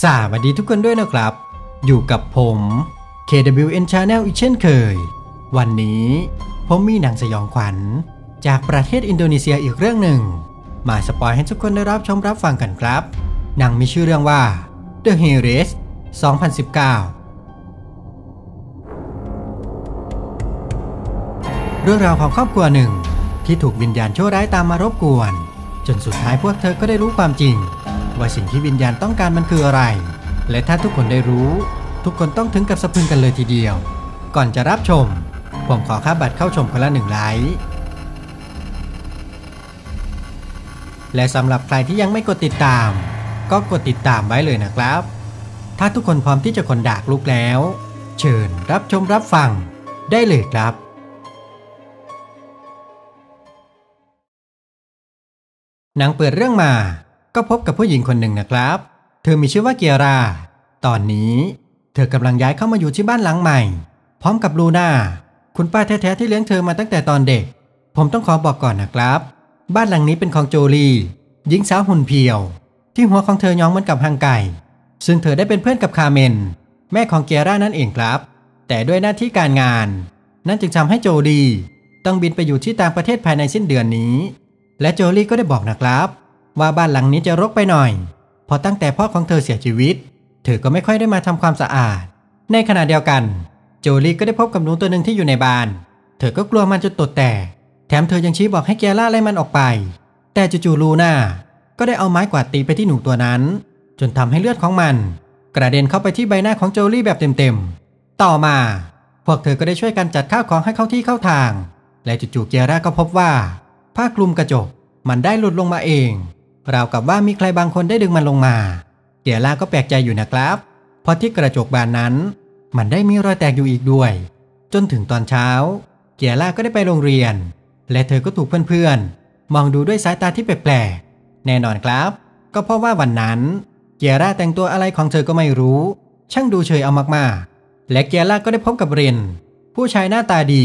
สวัสดีทุกคนด้วยนะครับ อยู่กับผม KWN Channel อีกเช่นเคย วันนี้ ผมมีหนังสยองขวัญ จากประเทศอินโดนีเซียอีกเรื่องหนึ่ง มาสปอยให้ทุกคนได้รับชมรับฟังกันครับหนังมีชื่อเรื่องว่า The h e r e s 2019เรื่องราวของครอบครัวหนึ่งที่ถูกวิญญาณชั่วร้ายตามมารบกวน จนสุดท้ายพวกเธอก็ได้รู้ความจริงว่าสิ่งที่วิญญาณต้องการมันคืออะไร และถ้าทุกคนได้รู้ ทุกคนต้องถึงกับสะพึงกันเลยทีเดียว ก่อนจะรับชม ผมขอค่าบัตรเข้าชมคนละหนึ่งไลค์และสำหรับใครที่ยังไม่กดติดตาม ก็กดติดตามไว้เลยนะครับ ถ้าทุกคนพร้อมที่จะคนดากลุกแล้ว เชิญรับชมรับฟังได้เลยครับ หนังเปิดเรื่องมาก็พบกับผู้หญิงคนหนึ่งนะครับ เธอมีชื่อว่าเกียราตอนนี้ เธอกำลังย้ายเข้ามาอยู่ที่บ้านหลังใหม่ พร้อมกับลูน่า คุณป้าแท้ๆที่เลี้ยงเธอมาตั้งแต่ตอนเด็ก ผมต้องขอบอกก่อนนะครับ บ้านหลังนี้เป็นของโจลีหญิงสาวหุ่นเพียว ที่หัวของเธอย้องเหมือนกับหางไก่ ซึ่งเธอได้เป็นเพื่อนกับคาเมน แม่ของเกียรานั่นเองครับ แต่ด้วยหน้าที่การงาน นั่นจึงทำให้โจลีต้องบินไปอยู่ที่ต่างประเทศภายในสิ้นเดือนนี้ และโจลีก็ได้บอกนะครับว่าบ้านหลังนี้จะรกไปหน่อย พอตั้งแต่พ่อของเธอเสียชีวิต เธอก็ไม่ค่อยได้มาทำความสะอาด ในขณะเดียวกันโจลี่ก็ได้พบกับหนูตัวหนึ่งที่อยู่ในบ้าน เธอก็กลัวมันจะตดแต่ แถมเธอยังชี้บอกให้แกล่าไล่มันออกไป แต่จู่ๆลูน่าก็ได้เอาไม้กวาดตีไปที่หนูตัวนั้น จนทำให้เลือดของมัน กระเด็นเข้าไปที่ใบหน้าของโจลี่แบบเต็มๆ ต่อมา พวกเธอก็ได้ช่วยกันจัดข้าวของให้เข้าที่เข้าทาง และจู่ๆเกียร่าก็พบว่าผ้าคลุมกระจกมันได้หลุดลงมาเองราวกับว่ามีใครบางคนได้ดึงมันลงมา เกียร่าก็แปลกใจอยู่นะครับ เพราะที่กระจกบานนั้น มันได้มีรอยแตกอยู่อีกด้วย จนถึงตอนเช้า เกียร่าก็ได้ไปโรงเรียน และเธอก็ถูกเพื่อนๆมองดูด้วยสายตาที่แปลกๆแน่นอนครับ ก็เพราะว่าวันนั้น เกียร่าแต่งตัวอะไรของเธอก็ไม่รู้ ช่างดูเฉยเอามากๆ และเกียร่าก็ได้พบกับเรน ผู้ชายหน้าตาดี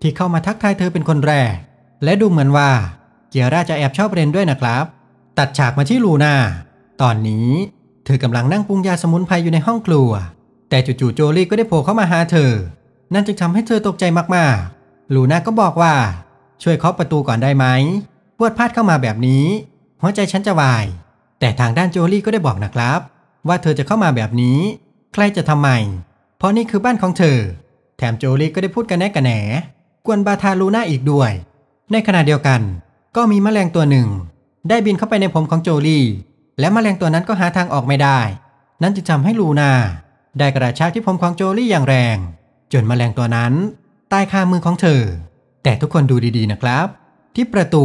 ที่เข้ามาทักทายเธอเป็นคนแรก และดูเหมือนว่าเกียร่าจะแอบชอบเรนด้วยนะครับตัดฉากมาที่ลูนา ตอนนี้ เธอกำลังนั่งปรุงยาสมุนไพรอยู่ในห้องครัว แต่จู่ๆโจลี่ก็ได้โผล่เข้ามาหาเธอ นั่นจึงทำให้เธอตกใจมากๆ ลูนาก็บอกว่าช่วยเคาะประตูก่อนได้ไหมพวดพลาดเข้ามาแบบนี้หัวใจฉันจะวาย แต่ทางด้านโจลี่ก็ได้บอกนะครับ ว่าเธอจะเข้ามาแบบนี้ใครจะทำไมเพราะนี่คือบ้านของเธอ แถมโจลี่ก็ได้พูดกันแนกกันแหนกวนบาทาลูน่าอีกด้วย ในขณะเดียวกันก็มีแมลงตัวหนึ่งได้บินเข้าไปในผมของโจลี่และมแมลงตัวนั้นก็หาทางออกไม่ได้ นั่นจึงทำให้ลูนา ได้กระชากที่ผมของโจลี่อย่างแรง จนมแมลงตัวนั้นตายคามือของเธอ แต่ทุกคนดูดีๆนะครับ ที่ประตู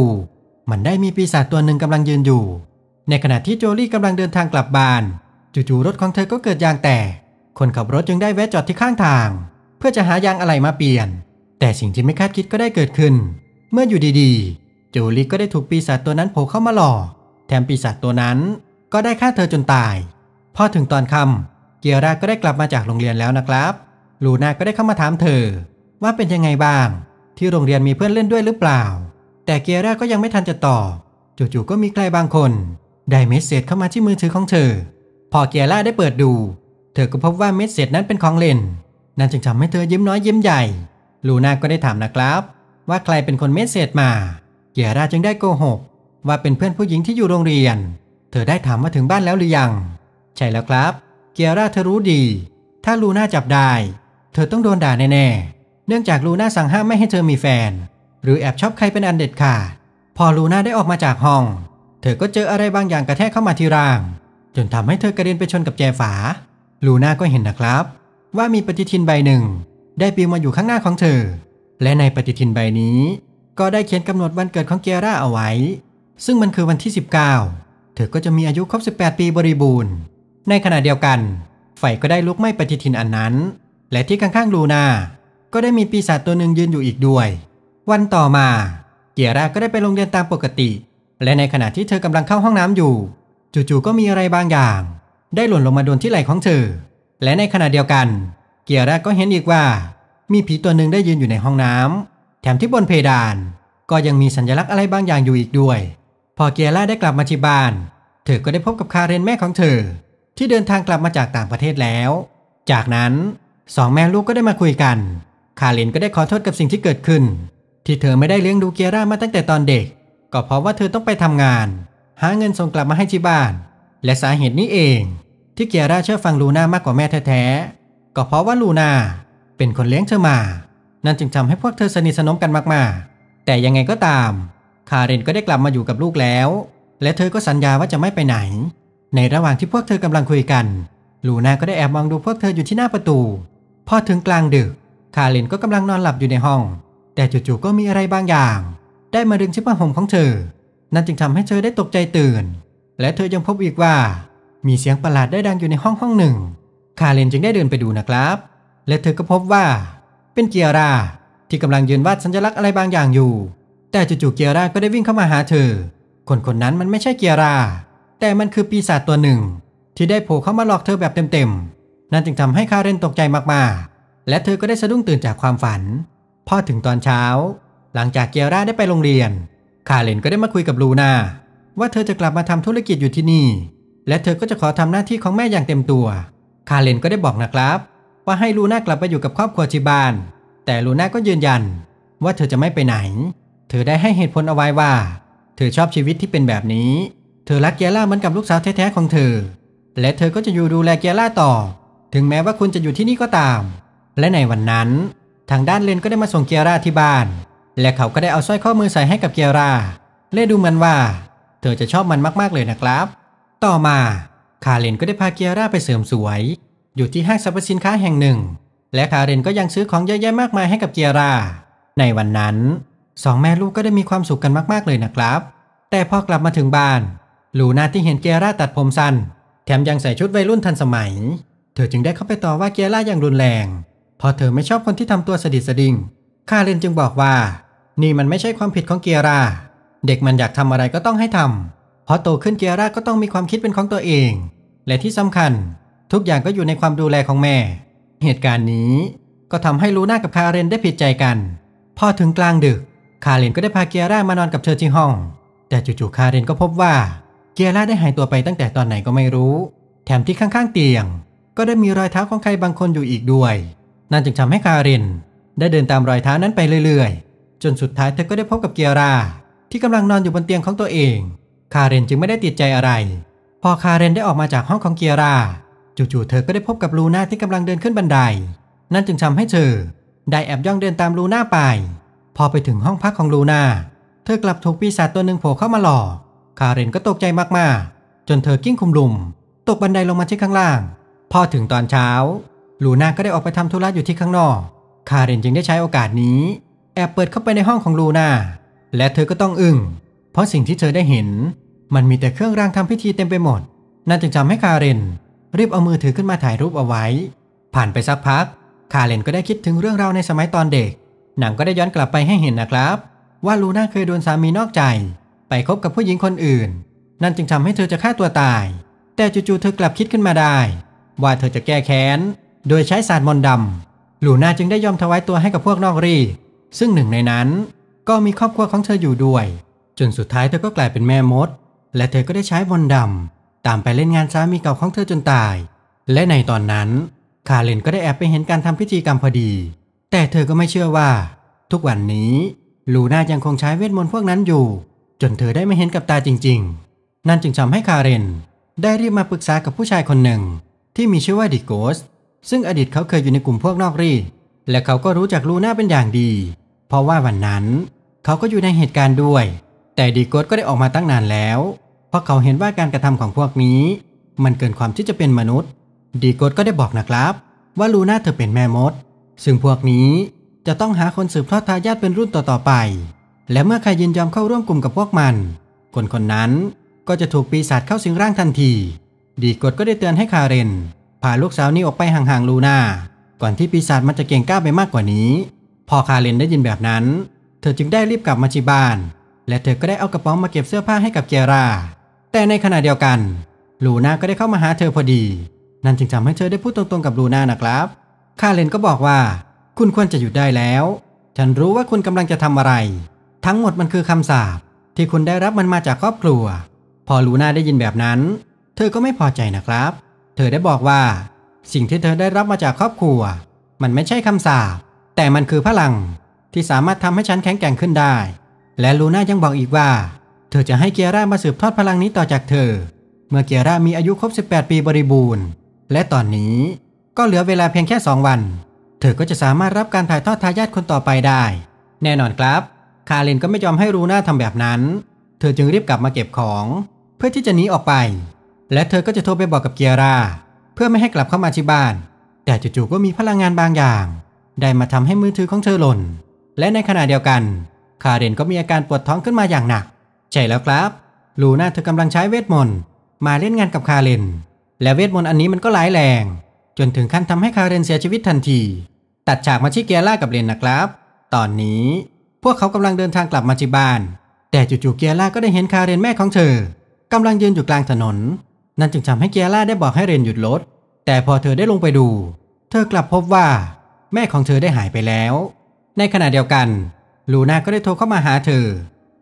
มันได้มีปีศาจตัวหนึ่งกำลังยืนอยู่ ในขณะที่โจลี่กำลังเดินทางกลับบ้านจู่ๆรถของเธอก็เกิดยางแตกคนขับรถจึงได้แวะจอดที่ข้างทาง เพื่อจะหายางอะไรมาเปลี่ยน แต่สิ่งที่ไม่คาดคิดก็ได้เกิดขึ้น เมื่ออยู่ดีๆจูลิก็ได้ถูกปีศาจตัวนั้นโผล่เข้ามาหลอกแถมปีศาจตัวนั้นก็ได้ฆ่าเธอจนตายพอถึงตอนค่ำเกียร่าก็ได้กลับมาจากโรงเรียนแล้วนะครับ ลูน่าก็ได้เข้ามาถามเธอ ว่าเป็นยังไงบ้าง ที่โรงเรียนมีเพื่อนเล่นด้วยหรือเปล่า แต่เกียร่าก็ยังไม่ทันจะตอบจู่ๆก็มีใครบางคนได้เมสเซจเข้ามาที่มือถือของเธอ พอเกียร่าได้เปิดดู เธอก็พบว่าเมสเซจนั้นเป็นของเล่น นั่นจึงทำให้เธอยิ้มน้อยยิ้มใหญ่ ลูน่าก็ได้ถามนะครับ ว่าใครเป็นคนเมสเซจมาเกียราจึงได้โกหก ว่าเป็นเพื่อนผู้หญิงที่อยู่โรงเรียน เธอได้ถามว่าถึงบ้านแล้วหรือยัง ใช่แล้วครับ เกียราเธอรู้ดี ถ้าลูน่าจับได้ เธอต้องโดนด่าแน่ๆเนื่องจากลูน่าสั่งห้ามไม่ให้เธอมีแฟน หรือแอบชอบใครเป็นอันเด็ดขาด พอลูน่าได้ออกมาจากห้อง เธอก็เจออะไรบางอย่างกระแทกเข้ามาที่ร่าง จนทำให้เธอกระเด็นไปชนกับแจฝา ลูน่าก็เห็นนะครับ ว่ามีปฏิทินใบหนึ่ง ได้ปลิวมาอยู่ข้างหน้าของเธอ และในปฏิทินใบนี้ก็ได้เขียนกำหนดวันเกิดของเกียร่าเอาไว้ ซึ่งมันคือวันที่ 19 เธอก็จะมีอายุครบ 18 ปีบริบูรณ์ ในขณะเดียวกันไฟก็ได้ลุกไหม้ปฏิทินอันนั้น และที่ข้างๆลูนาก็ได้มีปีศาจตัวหนึ่งยืนอยู่อีกด้วย วันต่อมา เกียร่าก็ได้ไปโรงเรียนตามปกติ และในขณะที่เธอกำลังเข้าห้องน้ำอยู่ จู่ๆก็มีอะไรบางอย่าง ได้หล่นลงมาโดนที่ไหล่ของเธอและในขณะเดียวกัน เกียร่าก็เห็นอีกว่า มีผีตัวหนึ่งได้ยืนอยู่ในห้องน้ำแถมที่บนเพดานก็ยังมีสัญลักษณ์อะไรบางอย่างอยู่อีกด้วย พอเกียร่าได้กลับมาที่บ้านเธอก็ได้พบกับคาเรนแม่ของเธอที่เดินทางกลับมาจากต่างประเทศแล้ว จากนั้นสองแม่ลูกก็ได้มาคุยกันคาเรนก็ได้ขอโทษกับสิ่งที่เกิดขึ้น ที่เธอไม่ได้เลี้ยงดูเกียร่ามาตั้งแต่ตอนเด็ก ก็เพราะว่าเธอต้องไปทำงาน หาเงินส่งกลับมาให้ที่บ้านและสาเหตุนี้เอง ที่เกียร่าเชื่อฟังลูน่ามากกว่าแม่แท้ๆก็เพราะว่าลูน่าเป็นคนเลี้ยงเธอมานั่นจึงทำให้พวกเธอสนิทสนมกันมาก ๆ แต่ยังไงก็ตาม คาเรนก็ได้กลับมาอยู่กับลูกแล้ว และเธอก็สัญญาว่าจะไม่ไปไหน ในระหว่างที่พวกเธอกำลังคุยกัน ลูน่าก็ได้แอบมองดูพวกเธออยู่ที่หน้าประตู พอถึงกลางดึก คาเรนก็กำลังนอนหลับอยู่ในห้อง แต่จู่ๆ ก็มีอะไรบางอย่าง ได้มาดึงชิ้นผ้าห่มของเธอ นั่นจึงทำให้เธอได้ตกใจตื่น และเธอยังพบอีกว่า มีเสียงประหลาดได้ดังอยู่ในห้องห้องหนึ่ง คาเรนจึงได้เดินไปดูนะครับ และเธอก็พบว่าเป็นเกียรา ที่กำลังยืนวาดสัญลักษณ์อะไรบางอย่างอยู่ แต่จู่ๆ เกียราก็ได้วิ่งเข้ามาหาเธอ คนคนนั้นมันไม่ใช่เกียรา แต่มันคือปีศาจตัวหนึ่ง ที่ได้โผล่เข้ามาหลอกเธอแบบเต็มๆ นั่นจึงทำให้คาเรนตกใจมาก ๆ และเธอก็ได้สะดุ้งตื่นจากความฝัน พอถึงตอนเช้า หลังจากเกียราได้ไปโรงเรียน คาเรนก็ได้มาคุยกับลูนาว่าเธอจะกลับมาทำธุรกิจอยู่ที่นี่ และเธอก็จะขอทำหน้าที่ของแม่อย่างเต็มตัว คาเรนก็ได้บอกนะครับว่าให้ลูน่ากลับไปอยู่กับครอบครัวที่บ้าน แต่ลูน่าก็ยืนยัน ว่าเธอจะไม่ไปไหน เธอได้ให้เหตุผลเอาไว้ว่า เธอชอบชีวิตที่เป็นแบบนี้ เธอรักเกียร่าเหมือนกับลูกสาวแท้ๆของเธอ และเธอก็จะอยู่ดูแลเกียร่าต่อ ถึงแม้ว่าคุณจะอยู่ที่นี่ก็ตาม และในวันนั้น ทางด้านเลนก็ได้มาส่งเกียร่าที่บ้าน และเขาก็ได้เอาสร้อยข้อมือใส่ให้กับเกียร่าเล่ดูมันว่า เธอจะชอบมันมากๆเลยนะครับ ต่อมาคาเลนก็ได้พาเกียร่าไปเสริมสวยอยู่ที่ห้างสรรพสินค้าแห่งหนึ่ง และคาเรนก็ยังซื้อของเยอะแยะมากมายให้กับเจียรา ในวันนั้นสองแม่ลูกก็ได้มีความสุขกันมากๆเลยนะครับ แต่พอกลับมาถึงบ้าน ลูน่าที่เห็นเจียราตัดผมสั้น แถมยังใส่ชุดวัยรุ่นทันสมัย เธอจึงได้เข้าไปต่อว่าเจียราอย่างรุนแรง พอเธอไม่ชอบคนที่ทำตัวสดิสดิงคาเรนจึงบอกว่า นี่มันไม่ใช่ความผิดของเกียรา เด็กมันอยากทำอะไรก็ต้องให้ทำเพราะโตขึ้นเกียราก็ต้องมีความคิดเป็นของตัวเอง และที่สำคัญทุกอย่างก็อยู่ในความดูแลของแม่ เหตุการณ์นี้ ก็ทำให้ลูน่ากับคาเรนได้ผิดใจกัน พอถึงกลางดึก คาเรนก็ได้พาเกียร่ามานอนกับเธอที่ห้อง แต่จู่ๆคาเรนก็พบว่าเกียร่าได้หายตัวไปตั้งแต่ตอนไหนก็ไม่รู้ แถมที่ข้างๆเตียง ก็ได้มีรอยเท้าของใครบางคนอยู่อีกด้วย นั่นจึงทำให้คาเรนได้เดินตามรอยเท้านั้นไปเรื่อยๆ จนสุดท้ายเธอก็ได้พบกับเกียร่าที่กำลังนอนอยู่บนเตียงของตัวเอง คาเรนจึงไม่ได้ติดใจอะไร พอคาเรนได้ออกมาจากห้องของเกียร่าจู่ๆ เธอก็ได้พบกับลูน่าที่กำลังเดินขึ้นบันได นั่นจึงทำให้เธอได้แอบย่องเดินตามลูน่าไป พอไปถึงห้องพักของลูน่า เธอกลับถูกปีศาจตัวหนึ่งโผล่เข้ามาหลอกคาเรนก็ตกใจมากๆ จนเธอกิ้งคุมลุมตกบันไดลงมาที่ข้างล่าง พอถึงตอนเช้า ลูน่าก็ได้ออกไปทำธุระอยู่ที่ข้างนอก คาเรนจึงได้ใช้โอกาสนี้ แอบเปิดเข้าไปในห้องของลูน่า และเธอก็ต้องอึง้ง เพราะสิ่งที่เธอได้เห็น มันมีแต่เครื่องรางทำพิธีเต็มไปหมด นั่นจึงทำให้คาเรนรีบเอามือถือขึ้นมาถ่ายรูปเอาไว้ ผ่านไปสักพัก คาเลนก็ได้คิดถึงเรื่องราวในสมัยตอนเด็ก หนังก็ได้ย้อนกลับไปให้เห็นนะครับ ว่าลูน่าเคยโดนสามีนอกใจ ไปคบกับผู้หญิงคนอื่น นั่นจึงทำให้เธอจะฆ่าตัวตาย แต่จู่ๆเธอกลับคิดขึ้นมาได้ ว่าเธอจะแก้แค้น โดยใช้ศาสตร์มนต์ดำลูน่าจึงได้ยอมถวายตัวให้กับพวกนอกรี ซึ่งหนึ่งในนั้น ก็มีครอบครัวของเธออยู่ด้วย จนสุดท้ายเธอก็กลายเป็นแม่มด และเธอก็ได้ใช้มนต์ดำตามไปเล่นงานสามีเก่าของเธอจนตาย และในตอนนั้น คาเลนก็ได้แอบไปเห็นการทำพิธีกรรมพอดี แต่เธอก็ไม่เชื่อว่า ทุกวันนี้ ลูน่ายังคงใช้เวทมนต์พวกนั้นอยู่ จนเธอได้ไม่เห็นกับตาจริงๆ นั่นจึงทำให้คาเรนได้รีบมาปรึกษากับผู้ชายคนหนึ่ง ที่มีชื่อว่าดิโกสซึ่งอดีตเขาเคยอยู่ในกลุ่มพวกนอกรี และเขาก็รู้จักลูน่าเป็นอย่างดี เพราะว่าวันนั้น เขาก็อยู่ในเหตุการณ์ด้วย แต่ดิโกสก็ได้ออกมาตั้งนานแล้วพราะเขาเห็นว่าการกระทำของพวกนี้ มันเกินความที่จะเป็นมนุษย์ ดีโกดก็ได้บอกนะครับ ว่าลูน่าเธอเป็นแม่มด ซึ่งพวกนี้ จะต้องหาคนสืบทอดทายาทเป็นรุ่นต่อๆไป และเมื่อใครยินยอมเข้าร่วมกลุ่มกับพวกมัน คนคนนั้นก็จะถูกปีศาจเข้าสิงร่างทันที ดีกดก็ได้เตือนให้คาเรนพาลูกสาวนี้ออกไปห่างๆลูน่าก่อนที่ปีศาจมันจะเก่งกล้าไปมากกว่านี้ พอคาเรนได้ยินแบบนั้น เธอจึงได้รีบกลับมาที่บ้านและเธอก็ได้เอากระเป๋ามาเก็บเสื้อผ้าให้กับเกียราแต่ในขณะเดียวกัน ลูน่าก็ได้เข้ามาหาเธอพอดี นั่นจึงทำให้เธอได้พูดตรงๆกับลูน่านะครับคาเลนก็บอกว่า คุณควรจะหยุดได้แล้ว ฉันรู้ว่าคุณกำลังจะทำอะไร ทั้งหมดมันคือคำสาปที่คุณได้รับมันมาจากครอบครัว พอลูน่าได้ยินแบบนั้น เธอก็ไม่พอใจนะครับ เธอได้บอกว่า สิ่งที่เธอได้รับมาจากครอบครัว มันไม่ใช่คำสาปแต่มันคือพลังที่สามารถทำให้ฉันแข็งแกร่งขึ้นได้ และลูน่ายังบอกอีกว่าธอจะให้เกียร่ามาสืบทอดพลังนี้ต่อจากเธอ เมื่อเกียร่ามีอายุครบ 18 ปีบริบูรณ์ และตอนนี้ก็เหลือเวลาเพียงแค่ 2 วัน เธอก็จะสามารถรับการถ่ายทอดทายาทคนต่อไปได้ แน่นอนครับ คาเลนก็ไม่ยอมให้รูน่าทำแบบนั้น เธอจึงรีบกลับมาเก็บของ เพื่อที่จะหนีออกไป และเธอก็จะโทรไปบอกกับเกียร่าเพื่อไม่ให้กลับเข้ามาที่บ้าน แต่จู่ๆก็มีพลังงานบางอย่าง ได้มาทำให้มือถือของเธอหล่น และในขณะเดียวกัน คาเรนก็มีอาการปวดท้องขึ้นมาอย่างหนักใช่แล้วครับ ลูน่าเธอกำลังใช้เวทมนต์มาเล่นงานกับคาเรน และเวทมนต์อันนี้มันก็ร้ายแรง จนถึงขั้นทำให้คาเรนเสียชีวิตทันที ตัดฉากมาที่เกียร่ากับเรนนะครับ ตอนนี้พวกเขากำลังเดินทางกลับมาที่บ้าน แต่จู่ๆ เกียร่าก็ได้เห็นคาเรนแม่ของเธอกำลังยืนอยู่กลางถนน นั่นจึงทำให้เกียร่าได้บอกให้เรนหยุดรถ แต่พอเธอได้ลงไปดู เธอกลับพบว่า แม่ของเธอได้หายไปแล้ว ในขณะเดียวกัน ลูน่าก็ได้โทรเข้ามาหาเธอ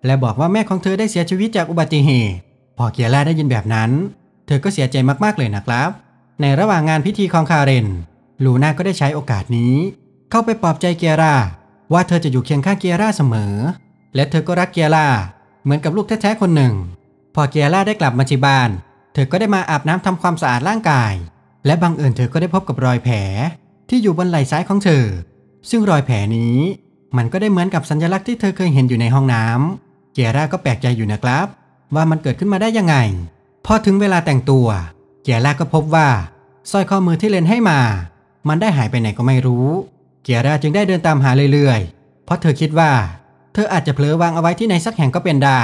และบอกว่าแม่ของเธอได้เสียชีวิตจากอุบัติเหตุ พอเกียร่าได้ยินแบบนั้น เธอก็เสียใจมากๆเลยนะครับ ในระหว่างงานพิธีของคาเรนลูน่าก็ได้ใช้โอกาสนี้ เข้าไปปลอบใจเกียร่าว่าเธอจะอยู่เคียงข้างเกียร่าเสมอ และเธอก็รักเกียร่าเหมือนกับลูกแท้ๆคนหนึ่ง พอเกียร่าได้กลับมาที่บ้าน เธอก็ได้มาอาบน้ำทำความสะอาดร่างกาย และบางเอิญเธอก็ได้พบกับรอยแผลที่อยู่บนไหล่ซ้ายของเธอ ซึ่งรอยแผลนี้ มันก็ได้เหมือนกับสัญลักษณ์ที่เธอเคยเห็นอยู่ในห้องน้ำเกียร่าก็แปลกใจอยู่นะครับ ว่ามันเกิดขึ้นมาได้ยังไงพอถึงเวลาแต่งตัวเกียร่าก็พบว่าสร้อยข้อมือที่เลนให้มา มันได้หายไปไหนก็ไม่รู้เกียร่าจึงได้เดินตามหาเรื่อยๆ เพราะเธอคิดว่า เธออาจจะเผลอวางเอาไว้ที่ไหนสักแห่งก็เป็นได้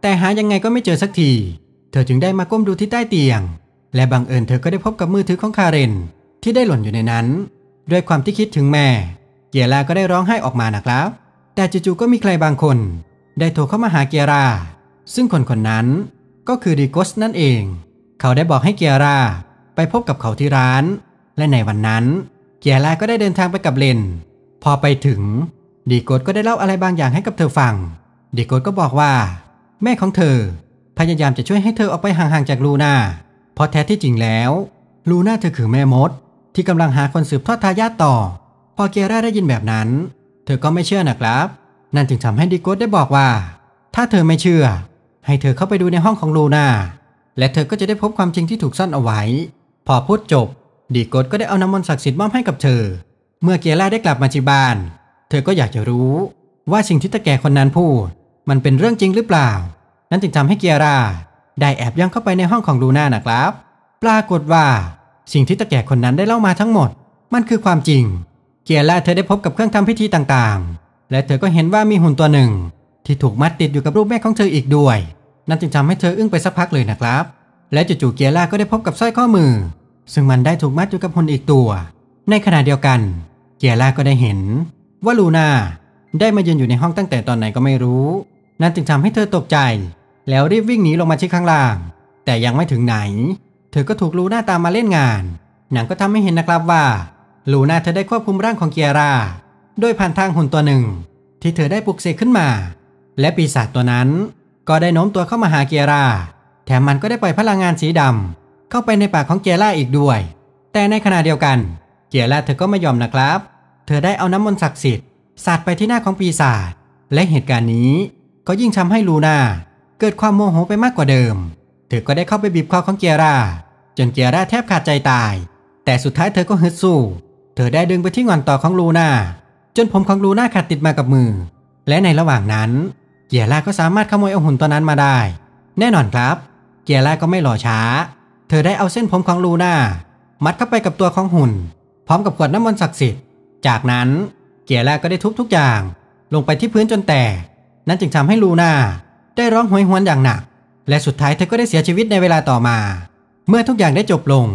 แต่หายังไงก็ไม่เจอสักที เธอจึงได้มาก้มดูที่ใต้เตียง และบังเอิญเธอก็ได้พบกับมือถือของคาเรนที่ได้หล่นอยู่ในนั้น ด้วยความที่คิดถึงแม่ เกียร่าก็ได้ร้องไห้ออกมานะครับ แต่จู่ๆก็มีใครบางคนได้โทรเข้ามาหาเกียรา ซึ่งคนคนนั้นก็คือดิโกสนั่นเอง เขาได้บอกให้เกียรา ไปพบกับเขาที่ร้าน และในวันนั้นเกียราก็ได้เดินทางไปกับเลนพอไปถึงดิโกสก็ได้เล่าอะไรบางอย่างให้กับเธอฟังดิโกสก็บอกว่า แม่ของเธอพยายามจะช่วยให้เธอออกไปห่างๆจากลูนาเพราะแท้ที่จริงแล้วลูน่าเธอคือแม่มดที่กำลังหาคนสืบทอดทายาทต่อ พอเกียร่าได้ยินแบบนั้น เธอก็ไม่เชื่อนะครับนั่นจึงทำให้ดิโกสได้บอกว่า ถ้าเธอไม่เชื่อ ให้เธอเข้าไปดูในห้องของลูนาและเธอก็จะได้พบความจริงที่ถูกซ่อนเอาไว้ พอพูดจบ ดีโกสก็ได้เอาน้ำมนต์ศักดิ์สิทธิ์มอบให้กับเธอ เมื่อเกียร่าได้กลับมาที่บ้านเธอก็อยากจะรู้ว่าสิ่งที่ตะแก่คนนั้นพูด มันเป็นเรื่องจริงหรือเปล่า นั่นจึงทำให้เกียร่าได้แอบย่องเข้าไปในห้องของลูน่านะครับปรากฏว่า สิ่งที่ตะแก่คนนั้นได้เล่ามาทั้งหมด มันคือความจริง เกียร่าเธอได้พบกับเครื่องทำพิธีต่างๆและเธอก็เห็นว่ามีหุ่นตัวหนึ่ง ที่ถูกมัดติดอยู่กับรูปแม่ของเธออีกด้วย นั่นจึงทำให้เธออึ้งไปสักพักเลยนะครับ และจู่ๆเกียร่าก็ได้พบกับสร้อยข้อมือ ซึ่งมันได้ถูกมัดอยู่กับหุ่นอีกตัว ในขณะเดียวกันเกียร่าก็ได้เห็น ว่าลูนาได้มายืนอยู่ในห้องตั้งแต่ตอนไหนก็ไม่รู้ นั่นจึงทำให้เธอตกใจ แล้วรีบวิ่งหนีลงมาชี่ข้างล่าง แต่ยังไม่ถึงไหน เธอก็ถูกลูน่าตามมาเล่นงาน หนังก็ทำให้เห็นนะครับว่า ลูน่าเธอได้ควบคุมร่างของเกียร่าโดยผ่านทางหุ่นตัวหนึ่ง ที่เธอได้ปลุกเสกขึ้นมา และปีศาจตัวนั้น ก็ได้โน้มตัวเข้ามาหาเกียร่าแถมมันก็ได้ปล่อยพลังงานสีดำ เข้าไปในปากของเกียร่าอีกด้วย แต่ในขณะเดียวกันเกียร่าเธอก็ไม่ยอมนะครับ เธอได้เอาน้ำมนต์ศักดิ์สิทธิ์สาดไปที่หน้าของปีศาจและเหตุการณ์นี้ก็ยิ่งทำให้ลูน่าเกิดความโมโหไปมากกว่าเดิมเธอก็ได้เข้าไปบีบคอของเกียร่าจนเกียร่าแทบขาดใจตาย แต่สุดท้ายเธอก็ฮึดสู้ เธอได้ดึงไปที่งอนต่อของลูน่าจนผมของลูน่าขาดติดมากับมือ และในระหว่างนั้น เกียร่าก็สามารถขโมยเอาหุ่นตัวนั้นมาได้ แน่นอนครับ เกียร่าก็ไม่รอช้า เธอได้เอาเส้นผมของลูน่ามัดเข้าไปกับตัวของหุ่น พร้อมกับขวดน้ำมนต์ศักดิ์สิทธิ์ จากนั้นเกียร่าก็ได้ทุบทุกอย่าง ลงไปที่พื้นจนแตกนั้นจึงทำให้ลูน่าได้ร้องหวยหวนอย่างหนัก และสุดท้ายเธอก็ได้เสียชีวิตในเวลาต่อมา เมื่อทุกอย่างได้จบลง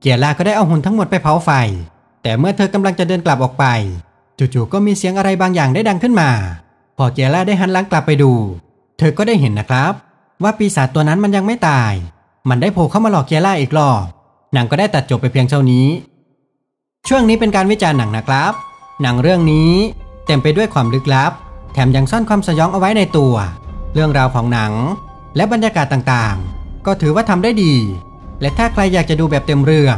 เกียร่าก็ได้เอาหุ่นทั้งหมดไปเผาไฟ แต่เมื่อเธอกำลังจะเดินกลับออกไปจู่ๆ ก็มีเสียงอะไรบางอย่างได้ดังขึ้นมา พอเจล่าได้หันหลังกลับไปดู เธอก็ได้เห็นนะครับ ว่าปีศาจตัวนั้นมันยังไม่ตาย มันได้โผล่เข้ามาหลอกเจล่า อีกรอบ หนังก็ได้ตัดจบไปเพียงเท่านี้ ช่วงนี้เป็นการวิจารณ์หนังนะครับ หนังเรื่องนี้ เต็มไปด้วยความลึกลับ แถมยังซ่อนความสยองเอาไว้ในตัว เรื่องราวของหนัง และบรรยากาศต่างๆ ก็ถือว่าทำได้ดี และถ้าใครอยากจะดูแบบเต็มเรื่อง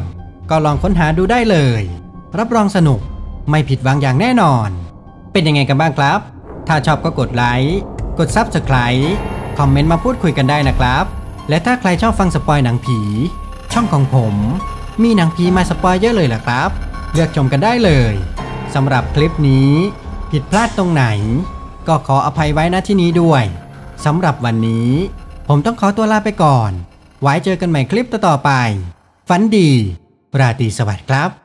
ก็ลองค้นหาดูได้เลย รับรองสนุกไม่ผิดหวังอย่างแน่นอน เป็นยังไงกันบ้างครับ ถ้าชอบก็กดไลค์ กดซับสไคร b ์คอมเมนต์มาพูดคุยกันได้นะครับ และถ้าใครชอบฟังสปอยหนังผี ช่องของผม มีหนังผีมาสปอยเยอะเลยล่ะครับ เลือกชมกันได้เลย สำหรับคลิปนี้ ผิดพลาดตรงไหน ก็ขออภัยไว้ณที่นี้ด้วย สำหรับวันนี้ ผมต้องขอตัวลาไปก่อน ไว้เจอกันใหม่คลิปต่อๆไป ฝันดี ราตรีสวัสดิ์ครับ